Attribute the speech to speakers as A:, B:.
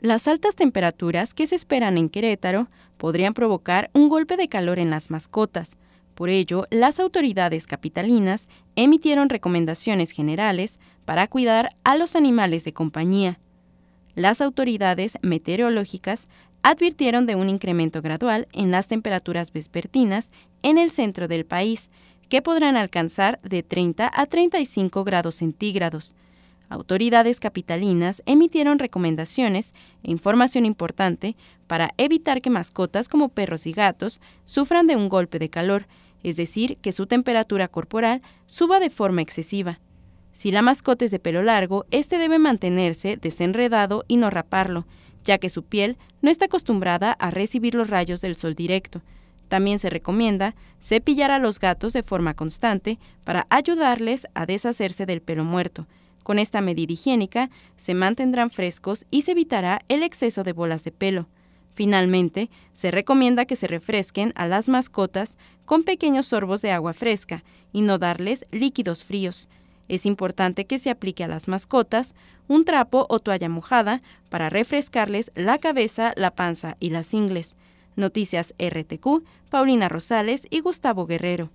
A: Las altas temperaturas que se esperan en Querétaro podrían provocar un golpe de calor en las mascotas. Por ello, las autoridades capitalinas emitieron recomendaciones generales para cuidar a los animales de compañía. Las autoridades meteorológicas advirtieron de un incremento gradual en las temperaturas vespertinas en el centro del país, que podrán alcanzar de 30 a 35 grados centígrados autoridades capitalinas emitieron recomendaciones e información importante para evitar que mascotas como perros y gatos sufran de un golpe de calor, es decir, que su temperatura corporal suba de forma excesiva. Si la mascota es de pelo largo, este debe mantenerse desenredado y no raparlo, ya que su piel no está acostumbrada a recibir los rayos del sol directo. También se recomienda cepillar a los gatos de forma constante para ayudarles a deshacerse del pelo muerto, con esta medida higiénica se mantendrán frescos y se evitará el exceso de bolas de pelo. Finalmente, se recomienda que se refresquen a las mascotas con pequeños sorbos de agua fresca y no darles líquidos fríos. Es importante que se aplique a las mascotas un trapo o toalla mojada para refrescarles la cabeza, la panza y las ingles. Noticias RTQ, Paulina Rosales y Gustavo Guerrero.